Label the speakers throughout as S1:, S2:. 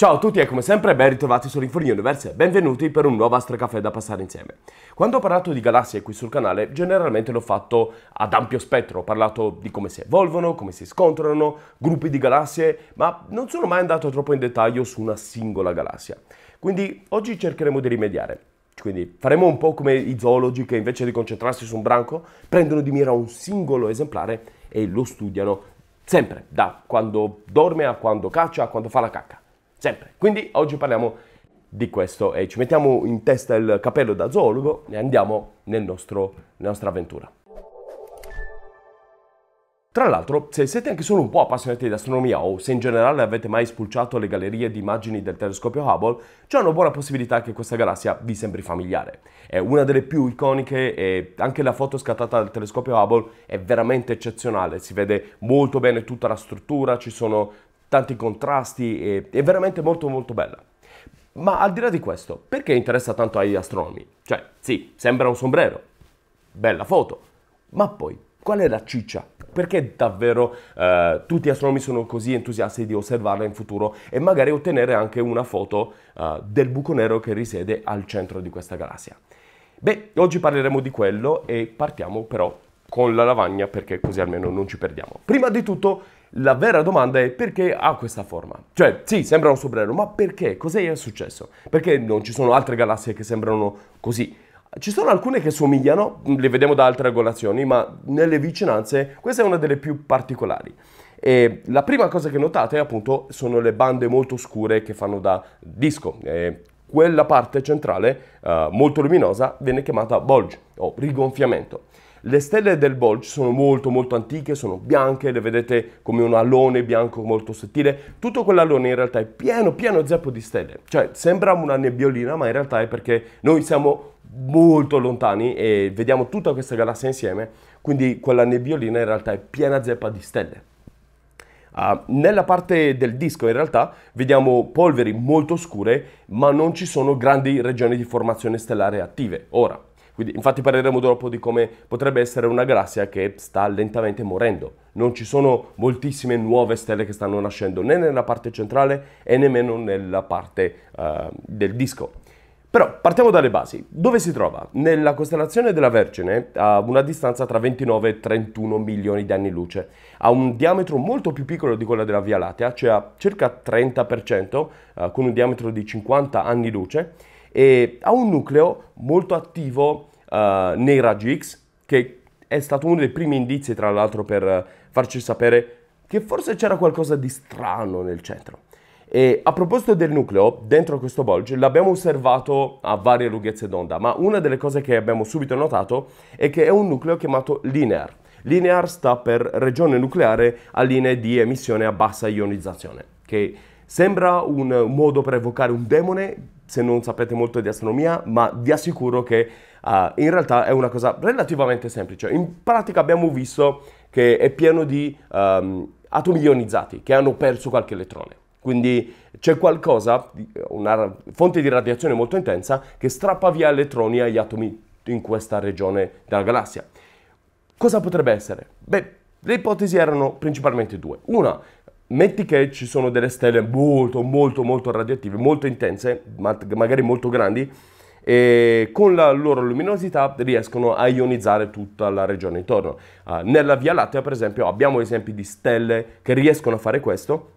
S1: Ciao a tutti e come sempre ben ritrovati su Rinfornio Universe e benvenuti per un nuovo Astrocaffè da passare insieme. Quando ho parlato di galassie qui sul canale generalmente l'ho fatto ad ampio spettro, ho parlato di come si evolvono, come si scontrano, gruppi di galassie, ma non sono mai andato troppo in dettaglio su una singola galassia. Quindi oggi cercheremo di rimediare. Quindi faremo un po' come i zoologi che invece di concentrarsi su un branco prendono di mira un singolo esemplare e lo studiano sempre, da quando dorme a quando caccia a quando fa la cacca sempre. Quindi oggi parliamo di questo e ci mettiamo in testa il capello da zoologo e andiamo nel nostro, nella nostra avventura. Tra l'altro, se siete anche solo un po' appassionati di astronomia o se in generale avete mai spulciato le gallerie di immagini del telescopio Hubble, c'è una buona possibilità che questa galassia vi sembri familiare. È una delle più iconiche e anche la foto scattata dal telescopio Hubble è veramente eccezionale, si vede molto bene tutta la struttura, ci sono tanti contrasti, e, è veramente molto molto bella. Ma al di là di questo, perché interessa tanto agli astronomi? Cioè, sì, sembra un sombrero, bella foto, ma poi qual è la ciccia? Perché davvero eh, tutti gli astronomi sono così entusiasti di osservarla in futuro e magari ottenere anche una foto eh, del buco nero che risiede al centro di questa galassia? Beh, oggi parleremo di quello e partiamo però con la lavagna perché così almeno non ci perdiamo. Prima di tutto la vera domanda è perché ha questa forma? Cioè, sì, sembra un supereroe, ma perché? Cos'è è successo? Perché non ci sono altre galassie che sembrano così? Ci sono alcune che somigliano, le vediamo da altre regolazioni, ma nelle vicinanze questa è una delle più particolari. E la prima cosa che notate appunto sono le bande molto scure che fanno da disco. E quella parte centrale, eh, molto luminosa, viene chiamata bulge o rigonfiamento. Le stelle del Bolge sono molto molto antiche, sono bianche, le vedete come un alone bianco molto sottile. Tutto quell'alone in realtà è pieno pieno zeppo di stelle, cioè sembra una nebbiolina ma in realtà è perché noi siamo molto lontani e vediamo tutta questa galassia insieme, quindi quella nebbiolina in realtà è piena zeppa di stelle. Uh, nella parte del disco in realtà vediamo polveri molto scure ma non ci sono grandi regioni di formazione stellare attive. Ora, quindi, infatti parleremo dopo di come potrebbe essere una galassia che sta lentamente morendo. Non ci sono moltissime nuove stelle che stanno nascendo né nella parte centrale e nemmeno nella parte uh, del disco. Però partiamo dalle basi. Dove si trova? Nella costellazione della Vergine, a una distanza tra 29 e 31 milioni di anni luce. Ha un diametro molto più piccolo di quello della Via Lattea, cioè a circa 30%, eh, con un diametro di 50 anni luce, e ha un nucleo molto attivo uh, eh, nei raggi X, che è stato uno dei primi indizi, tra l'altro, per farci sapere che forse c'era qualcosa di strano nel centro. E a proposito del nucleo, dentro questo bulge l'abbiamo osservato a varie lunghezze d'onda, ma una delle cose che abbiamo subito notato è che è un nucleo chiamato linear. Linear sta per regione nucleare a linee di emissione a bassa ionizzazione, che sembra un modo per evocare un demone, se non sapete molto di astronomia, ma vi assicuro che uh, in realtà è una cosa relativamente semplice. In pratica abbiamo visto che è pieno di um, ehm, atomi ionizzati che hanno perso qualche elettrone. Quindi c'è qualcosa, una fonte di radiazione molto intensa, che strappa via elettroni agli atomi in questa regione della galassia. Cosa potrebbe essere? Beh, le ipotesi erano principalmente due. Una, metti che ci sono delle stelle molto, molto, molto radioattive, molto intense, magari molto grandi, e con la loro luminosità riescono a ionizzare tutta la regione intorno. Uh, nella Via Lattea, per esempio, abbiamo esempi di stelle che riescono a fare questo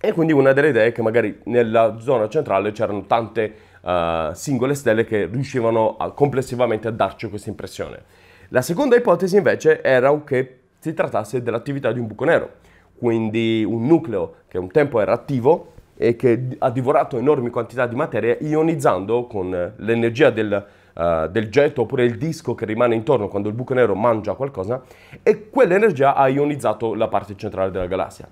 S1: e quindi una delle idee è che magari nella zona centrale c'erano tante uh, singole stelle che riuscivano a, complessivamente a darci questa impressione. La seconda ipotesi invece era che si trattasse dell'attività di un buco nero, quindi un nucleo che un tempo era attivo e che ha divorato enormi quantità di materia ionizzando con l'energia del, uh, del getto oppure il disco che rimane intorno quando il buco nero mangia qualcosa e quell'energia ha ionizzato la parte centrale della galassia.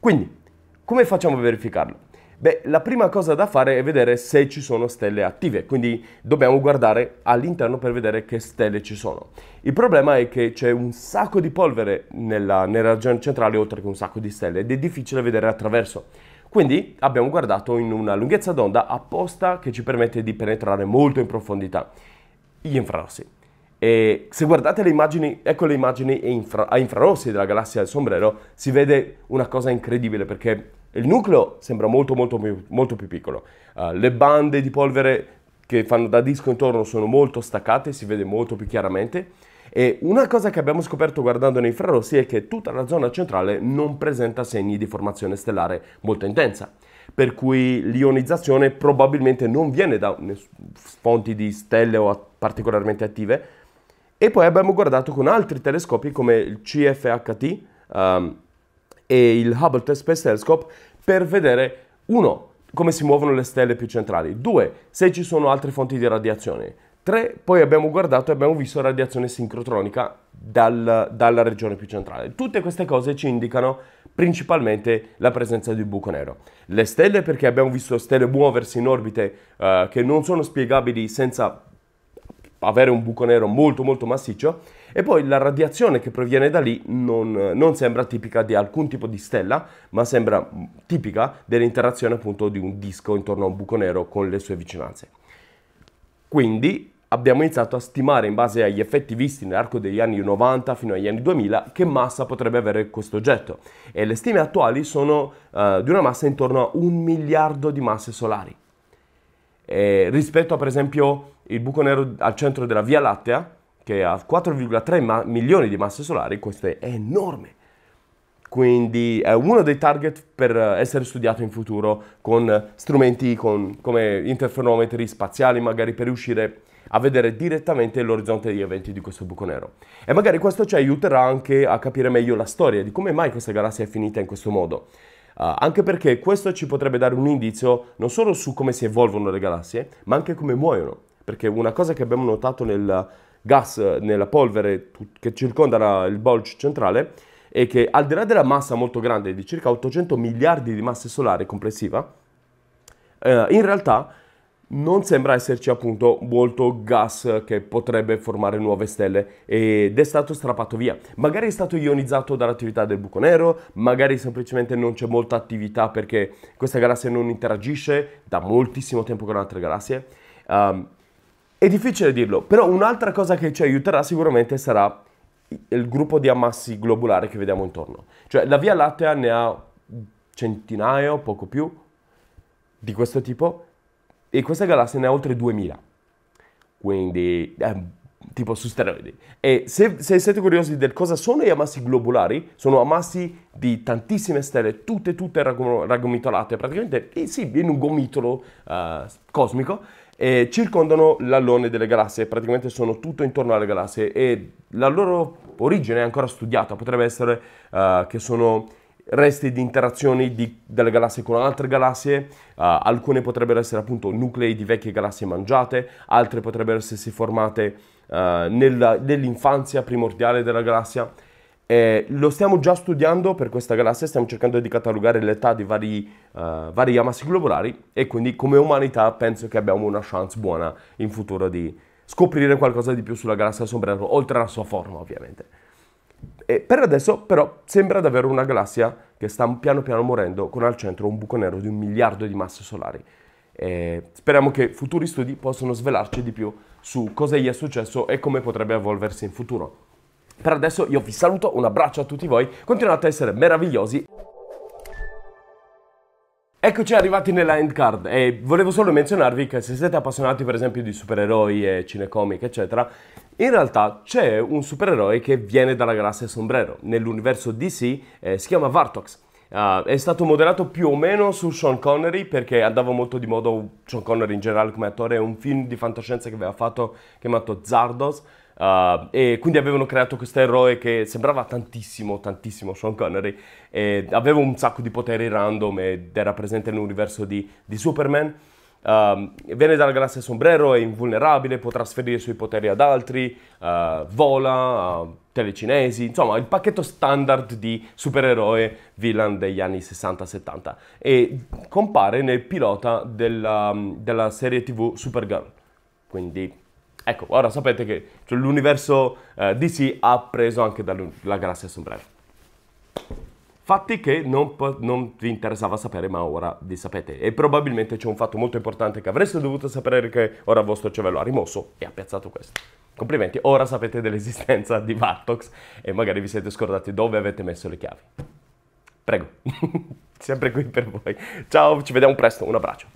S1: Quindi, come facciamo a verificarlo? Beh, la prima cosa da fare è vedere se ci sono stelle attive, quindi dobbiamo guardare all'interno per vedere che stelle ci sono. Il problema è che c'è un sacco di polvere nella, nella regione centrale oltre che un sacco di stelle ed è difficile vedere attraverso. Quindi abbiamo guardato in una lunghezza d'onda apposta che ci permette di penetrare molto in profondità gli infrarossi. E se guardate le immagini, ecco le immagini infra, a infrarossi della galassia del Sombrero, si vede una cosa incredibile perché il nucleo sembra molto molto, molto più piccolo. Uh, le bande di polvere che fanno da disco intorno sono molto staccate, si vede molto più chiaramente e una cosa che abbiamo scoperto guardando nei infrarossi è che tutta la zona centrale non presenta segni di formazione stellare molto intensa per cui l'ionizzazione probabilmente non viene da fonti di stelle o particolarmente attive. E poi abbiamo guardato con altri telescopi come il CFHT um, ehm, e il Hubble Space Telescope per vedere, uno, come si muovono le stelle più centrali, due, se ci sono altre fonti di radiazione, 3. poi abbiamo guardato e abbiamo visto radiazione sincrotronica dal, dalla regione più centrale. Tutte queste cose ci indicano principalmente la presenza di un buco nero. Le stelle, perché abbiamo visto stelle muoversi in orbite eh, che non sono spiegabili senza avere un buco nero molto molto massiccio e poi la radiazione che proviene da lì non, non, sembra tipica di alcun tipo di stella ma sembra tipica dell'interazione appunto di un disco intorno a un buco nero con le sue vicinanze quindi abbiamo iniziato a stimare in base agli effetti visti nell'arco degli anni 90 fino agli anni 2000 che massa potrebbe avere questo oggetto e le stime attuali sono uh, di una massa intorno a un miliardo di masse solari. E rispetto a per esempio il buco nero al centro della Via Lattea che ha 4,3 ma- milioni di masse solari, questo è enorme quindi è uno dei target per eh, essere studiato in futuro con strumenti con, come interferometri spaziali magari per riuscire a a vedere direttamente l'orizzonte degli eventi di questo buco nero. E magari questo ci aiuterà anche a capire meglio la storia di come mai questa galassia è finita in questo modo. Uh, anche perché questo ci potrebbe dare un indizio non solo su come si evolvono le galassie, ma anche come muoiono. Perché una cosa che abbiamo notato nel gas, nella polvere che circonda il bulge centrale, è che al di là della massa molto grande di circa 800 miliardi di masse solari complessiva, eh, in realtà non sembra esserci appunto molto gas che potrebbe formare nuove stelle ed è stato strappato via. Magari è stato ionizzato dall'attività del buco nero, magari semplicemente non c'è molta attività perché questa galassia non interagisce da moltissimo tempo con altre galassie. Um, è difficile dirlo, però un'altra cosa che ci aiuterà sicuramente sarà il gruppo di ammassi globulare che vediamo intorno. Cioè la Via Lattea ne ha centinaio, poco più, di questo tipo, e questa galassia ne ha oltre 2000. Quindi, eh, tipo su steroidi. E se, se, siete curiosi del cosa sono gli ammassi globulari, sono ammassi di tantissime stelle, tutte, tutte raggomitolate, praticamente, eh, sì, in un gomitolo uh, cosmico, e circondano l'allone delle galassie, praticamente sono tutto intorno alle galassie e la loro origine è ancora studiata, potrebbe essere uh, che sono resti di interazioni di, delle galassie con altre galassie, uh, alcune potrebbero essere appunto nuclei di vecchie galassie mangiate, altre potrebbero essersi formate uh, eh, nella, nell'infanzia primordiale della galassia. Eh, lo stiamo già studiando per questa galassia, stiamo cercando di catalogare l'età di vari, uh, vari amassi globulari e quindi come umanità penso che abbiamo una chance buona in futuro di scoprire qualcosa di più sulla galassia sombrero, oltre alla sua forma ovviamente. E per adesso però sembra davvero una galassia che sta piano piano morendo con al centro un buco nero di un miliardo di masse solari. E speriamo che futuri studi possano svelarci di più su cosa gli è successo e come potrebbe evolversi in futuro. Per adesso io vi saluto, un abbraccio a tutti voi, continuate a essere meravigliosi. Eccoci arrivati nella end card e volevo solo menzionarvi che se siete appassionati per esempio di supereroi e cinecomic eccetera in realtà c'è un supereroe che viene dalla galassia Sombrero. Nell'universo DC eh, si chiama Vartox. Uh, è stato moderato più o meno su Sean Connery perché andava molto di moda Sean Connery in generale come attore, è un film di fantascienza che aveva fatto chiamato Zardos uh, e quindi avevano creato questo eroe che sembrava tantissimo, tantissimo Sean Connery e aveva un sacco di poteri random ed era presente nell'universo di, di Superman Uh, viene dalla galassia sombrero, è invulnerabile, può trasferire i suoi poteri ad altri, uh, vola, uh, telecinesi, insomma il pacchetto standard di supereroe villain degli anni 60-70 e compare nel pilota della, mm, della, serie tv Supergirl. Quindi ecco, ora sapete che cioè, l'universo eh, DC ha preso anche dalla galassia sombrero. Fatti che non, non, vi interessava sapere, ma ora li sapete. E probabilmente c'è un fatto molto importante che avreste dovuto sapere che ora il vostro cervello ha rimosso e ha piazzato questo. Complimenti, ora sapete dell'esistenza di Vartox e magari vi siete scordati dove avete messo le chiavi. Prego, sempre qui per voi. Ciao, ci vediamo presto, un abbraccio.